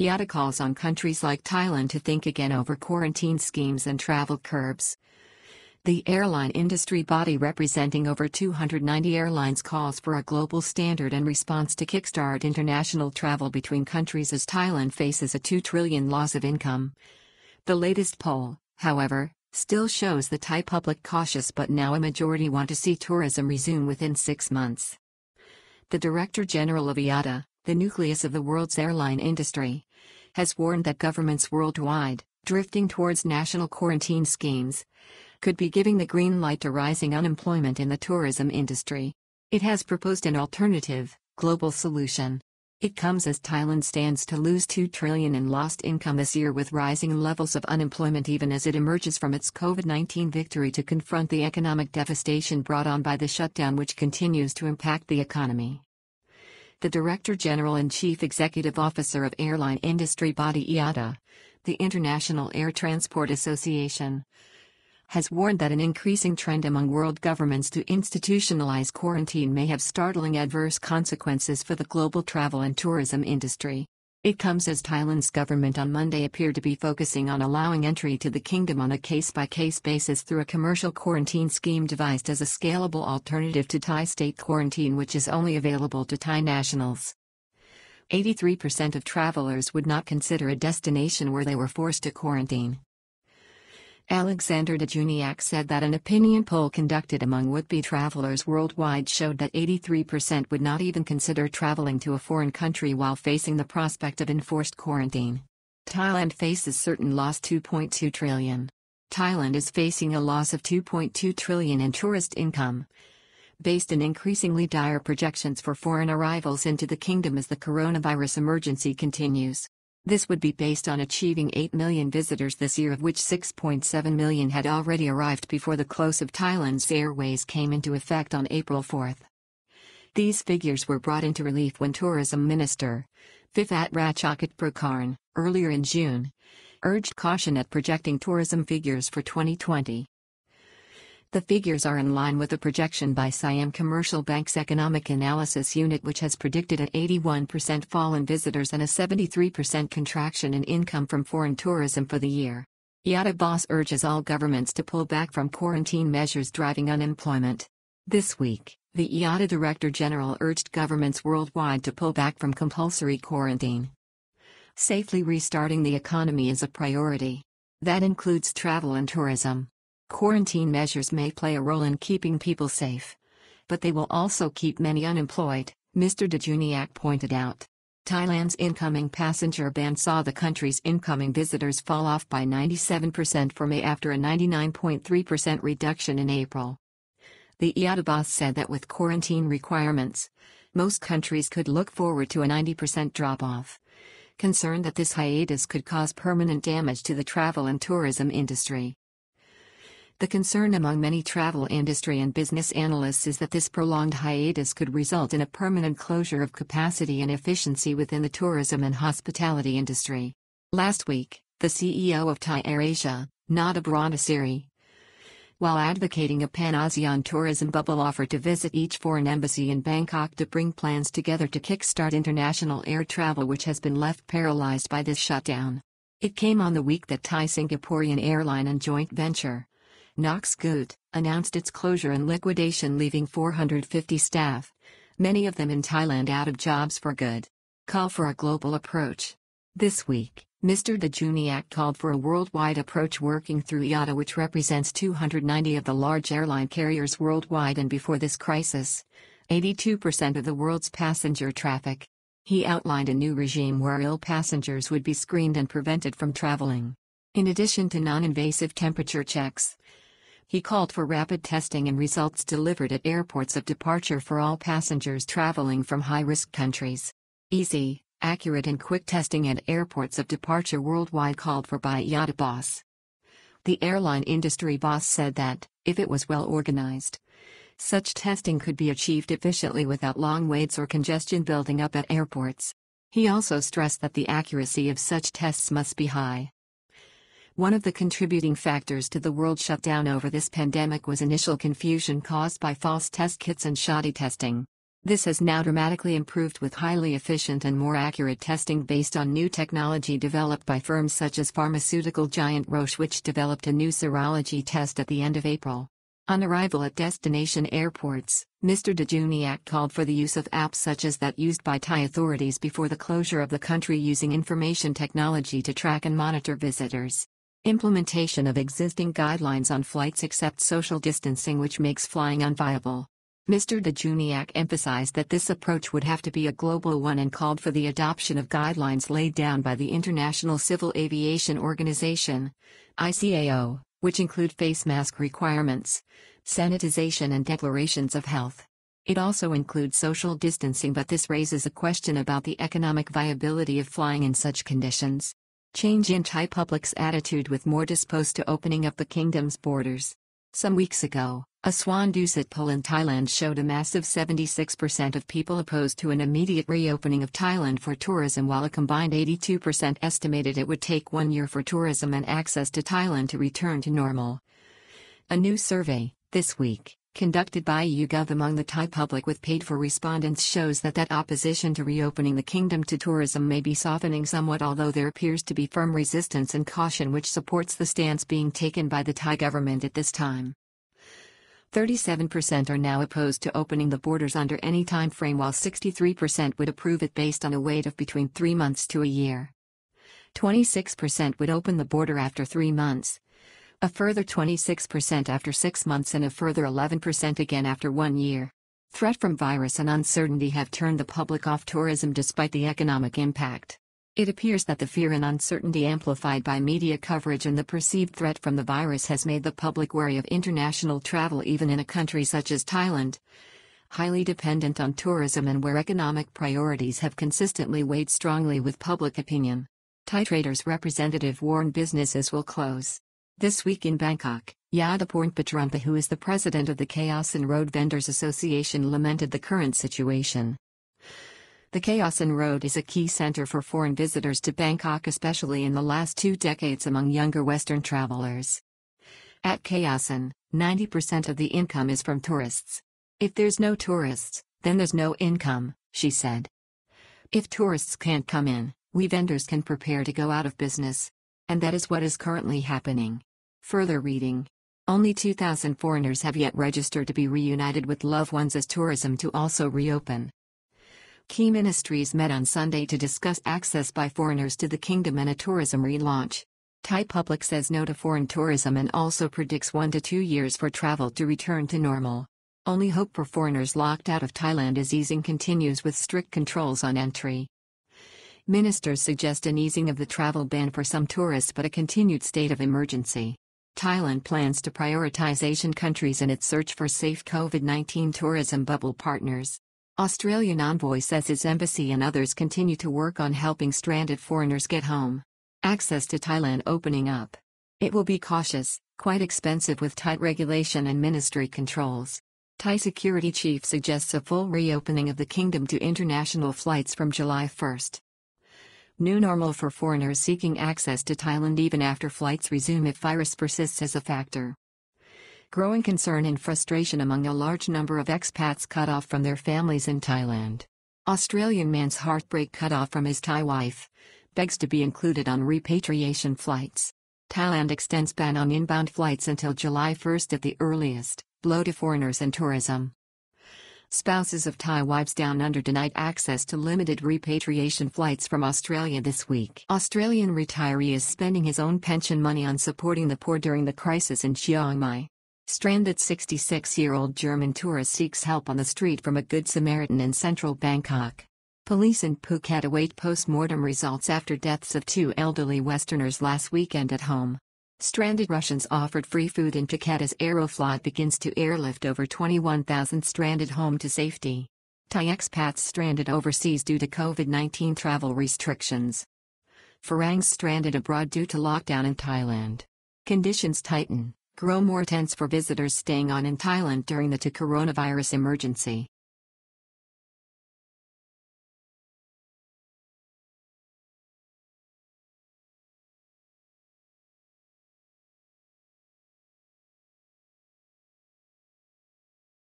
IATA calls on countries like Thailand to think again over quarantine schemes and travel curbs. The airline industry body representing over 290 airlines calls for a global standard in response to kickstart international travel between countries as Thailand faces a 2 trillion loss of income. The latest poll, however, still shows the Thai public cautious but now a majority want to see tourism resume within 6 months. The Director General of IATA, the nucleus of the world's airline industry, has warned that governments worldwide, drifting towards national quarantine schemes, could be giving the green light to rising unemployment in the tourism industry. It has proposed an alternative, global solution. It comes as Thailand stands to lose 2 trillion in lost income this year with rising levels of unemployment even as it emerges from its COVID-19 victory to confront the economic devastation brought on by the shutdown which continues to impact the economy the Director General and Chief Executive Officer of airline industry body IATA, the International Air Transport Association, has warned that an increasing trend among world governments to institutionalize quarantine may have startling adverse consequences for the global travel and tourism industry. It comes as Thailand's government on Monday appeared to be focusing on allowing entry to the kingdom on a case by case basis through a commercial quarantine scheme devised as a scalable alternative to Thai state quarantine, which is only available to Thai nationals. 83% of travelers would not consider a destination where they were forced to quarantine. Alexander Dejuniak said that an opinion poll conducted among would-be travelers worldwide showed that 83% would not even consider traveling to a foreign country while facing the prospect of enforced quarantine. Thailand faces certain loss 2.2 trillion. Thailand is facing a loss of 2.2 trillion in tourist income. Based on increasingly dire projections for foreign arrivals into the kingdom as the coronavirus emergency continues. This would be based on achieving 8 million visitors this year of which 6.7 million had already arrived before the close of Thailand's Airways came into effect on April 4. These figures were brought into relief when Tourism Minister Vivek Ratchakitprakarn, earlier in June, urged caution at projecting tourism figures for 2020. The figures are in line with a projection by Siam Commercial Bank's Economic Analysis Unit which has predicted an 81% fall in visitors and a 73% contraction in income from foreign tourism for the year. IATA boss urges all governments to pull back from quarantine measures driving unemployment. This week, the IATA Director General urged governments worldwide to pull back from compulsory quarantine. Safely restarting the economy is a priority. That includes travel and tourism. Quarantine measures may play a role in keeping people safe. But they will also keep many unemployed, Mr. Dejuniak pointed out. Thailand's incoming passenger ban saw the country's incoming visitors fall off by 97% for May after a 99.3% reduction in April. The IATA boss said that with quarantine requirements, most countries could look forward to a 90% drop off. Concerned that this hiatus could cause permanent damage to the travel and tourism industry. The concern among many travel industry and business analysts is that this prolonged hiatus could result in a permanent closure of capacity and efficiency within the tourism and hospitality industry. Last week, the CEO of Thai AirAsia, Nada Brahmasiri, while advocating a pan ASEAN tourism bubble offer to visit each foreign embassy in Bangkok to bring plans together to kickstart international air travel, which has been left paralyzed by this shutdown. It came on the week that Thai Singaporean airline and joint venture, Knox Good, announced its closure and liquidation leaving 450 staff, many of them in Thailand out of jobs for good. Call for a global approach. This week, Mr. Juniac called for a worldwide approach working through IATA which represents 290 of the large airline carriers worldwide and before this crisis, 82% of the world's passenger traffic. He outlined a new regime where ill passengers would be screened and prevented from traveling. In addition to non-invasive temperature checks, he called for rapid testing and results delivered at airports of departure for all passengers traveling from high risk countries. Easy, accurate, and quick testing at airports of departure worldwide called for by IATA boss. The airline industry boss said that, if it was well organized, such testing could be achieved efficiently without long waits or congestion building up at airports. He also stressed that the accuracy of such tests must be high, one of the contributing factors to the world shutdown over this pandemic was initial confusion caused by false test kits and shoddy testing. This has now dramatically improved with highly efficient and more accurate testing based on new technology developed by firms such as pharmaceutical giant Roche, which developed a new serology test at the end of April. On arrival at destination airports, Mr. Dejuniak called for the use of apps such as that used by Thai authorities before the closure of the country using information technology to track and monitor visitors. Implementation of existing guidelines on flights except social distancing which makes flying unviable. Mr. DeJuniak emphasized that this approach would have to be a global one and called for the adoption of guidelines laid down by the International Civil Aviation Organization ICAO, which include face mask requirements, sanitization and declarations of health. It also includes social distancing but this raises a question about the economic viability of flying in such conditions. Change in Thai public's attitude with more disposed to opening up the kingdom's borders. Some weeks ago, a Swan Dusit poll in Thailand showed a massive 76% of people opposed to an immediate reopening of Thailand for tourism while a combined 82% estimated it would take one year for tourism and access to Thailand to return to normal. A new survey, this week, conducted by YouGov among the Thai public with paid for respondents shows that that opposition to reopening the kingdom to tourism may be softening somewhat although there appears to be firm resistance and caution which supports the stance being taken by the Thai government at this time. 37% are now opposed to opening the borders under any time frame while 63% would approve it based on a wait of between 3 months to a year. 26% would open the border after 3 months, a further 26% after 6 months and a further 11% again after 1 year. Threat from virus and uncertainty have turned the public off tourism despite the economic impact. It appears that the fear and uncertainty amplified by media coverage and the perceived threat from the virus has made the public wary of international travel even in a country such as Thailand, highly dependent on tourism and where economic priorities have consistently weighed strongly with public opinion. Thai traders' representative warned businesses will close. This week in Bangkok, Yadaporn Patrampa who is the president of the Chaos and Road Vendors Association lamented the current situation. The Chaos and Road is a key center for foreign visitors to Bangkok especially in the last two decades among younger Western travelers. At Chaosan, 90% of the income is from tourists. If there's no tourists, then there's no income, she said. If tourists can't come in, we vendors can prepare to go out of business. And that is what is currently happening. Further reading. Only 2,000 foreigners have yet registered to be reunited with loved ones as tourism to also reopen. Key ministries met on Sunday to discuss access by foreigners to the kingdom and a tourism relaunch. Thai public says no to foreign tourism and also predicts one to two years for travel to return to normal. Only hope for foreigners locked out of Thailand as easing continues with strict controls on entry. Ministers suggest an easing of the travel ban for some tourists but a continued state of emergency. Thailand plans to prioritize Asian countries in its search for safe COVID 19 tourism bubble partners. Australian envoy says his embassy and others continue to work on helping stranded foreigners get home. Access to Thailand opening up. It will be cautious, quite expensive with tight regulation and ministry controls. Thai security chief suggests a full reopening of the kingdom to international flights from July 1. New normal for foreigners seeking access to Thailand even after flights resume if virus persists as a factor. Growing concern and frustration among a large number of expats cut off from their families in Thailand. Australian man's heartbreak cut off from his Thai wife begs to be included on repatriation flights. Thailand extends ban on inbound flights until July 1 at the earliest, blow to foreigners and tourism. Spouses of Thai wives down under denied access to limited repatriation flights from Australia this week. Australian retiree is spending his own pension money on supporting the poor during the crisis in Chiang Mai. Stranded 66 year old German tourist seeks help on the street from a Good Samaritan in central Bangkok. Police in Phuket await post mortem results after deaths of two elderly Westerners last weekend at home. Stranded Russians offered free food in Phuket as Aeroflot begins to airlift over 21,000 stranded home to safety. Thai expats stranded overseas due to COVID-19 travel restrictions. Farangs stranded abroad due to lockdown in Thailand. Conditions tighten, grow more tense for visitors staying on in Thailand during the to coronavirus emergency.